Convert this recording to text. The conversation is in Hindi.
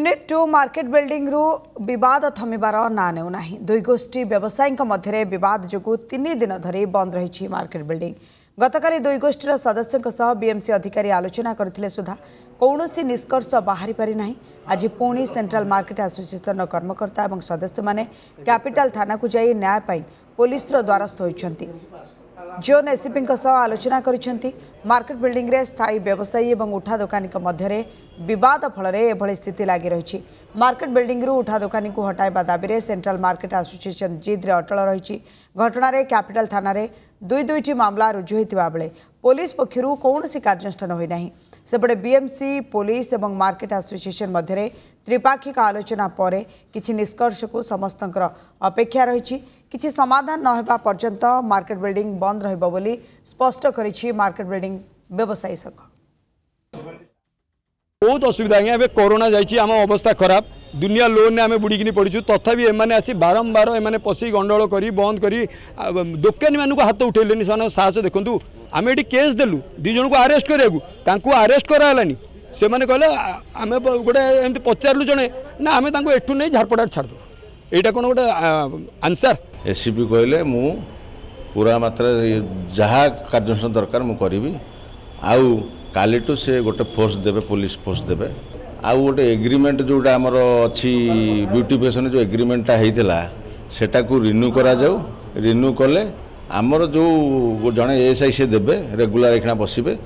युनिट टु मार्केट बल्ड्रु बद थमेरार नाँ ने दुई गोष्ठी व्यवसायी मध्यद जुन दिन धरि बन्द मार्केट बल्डिङ गतकाली दुई गोष्ठी र सदस्यको सह विएमसि अधिकारी आलोचना सुधा कौसिस निष्कर्ष नै आज पूर्ण सेन्ट्राल मार्केट आसोसिएसन कर्मकर्ता कर्मकर्ता सदस्य मैले क्यापिटाल पुलिस द्वारस्थ द्वार जोन एसीपी आलोचना कर मार्केट बिल्डिंग में स्थायी व्यवसायी और उठा दोकानी मध्य बद फल स्थित लगी रही मार्केट बिल्डिंग उठा दोकानी को हटावा दाबी सेंट्राल मार्केट आसोसीएसन जिद्रे अटल रही घटन कैपिटाल थाना दुई दुईट मामला रुजु बेले पुलिस पक्षर कौन होना सेपटे बीएमसी पुलिस और मार्केट आसोसीएसन मध्य त्रिपाक्षिक आलोचना पर किसी निष्कर्ष को समस्त अपेक्षा रही कि समाधान ना पर्यंत मार्केट बिल्डिंग बंद रही स्पष्ट कर मार्केट बिल्डिंग व्यवसायी संघ बहुत असुविधा आज अभी कोरोना जाम अवस्था खराब दुनिया लोन में आम बुड़ी पड़ू तथा एम आसी बारंबार एम पशी गंडोल कर बंद कर दोकानी मानक हाथ उठे साहस देखूँ ଆମେ ଏଠି କେସ୍ ଦେଲୁ ଦୁଇ ଜଣଙ୍କୁ ଆରେଷ୍ଟ କରିବାକୁ ତାଙ୍କୁ ଆରେଷ୍ଟ କରାହେଲାନି ସେମାନେ କହିଲେ ଆମେ ଗୋଟେ ଏମିତି ପଚାରିଲୁ ଜଣେ ନା ଆମେ ତାଙ୍କୁ ଏଠୁ ନେଇ ଝାରପଡ଼ାରେ ଛାଡ଼ିଦେବୁ ଏଇଟା କ'ଣ ଗୋଟେ ଆନ୍ସର ଏସିପି କହିଲେ ମୁଁ ପୁରା ମାତ୍ରାରେ ଯାହା କାର୍ଯ୍ୟାନୁଷ୍ଠାନ ଦରକାର ମୁଁ କରିବି ଆଉ କାଲିଠୁ ସେ ଗୋଟେ ଫୋର୍ସ ଦେବେ ପୋଲିସ ଫୋର୍ସ ଦେବେ ଆଉ ଗୋଟେ ଏଗ୍ରିମେଣ୍ଟ ଯେଉଁଟା ଆମର ଅଛି ବ୍ୟୁଟିଫିକେସନ୍ ଯେଉଁ ଏଗ୍ରିମେଣ୍ଟଟା ହେଇଥିଲା ସେଟାକୁ ରିନ୍ୟୁ କରାଯାଉ ରିନ୍ୟୁ କଲେ ଆମର ଯେଉଁ ଜଣେ ଏ ଏସ୍ ଆଇ ସିଏ ଦେବେ ରେଗୁଲାର ଏଇକ୍ଷିଣା ବସିବେ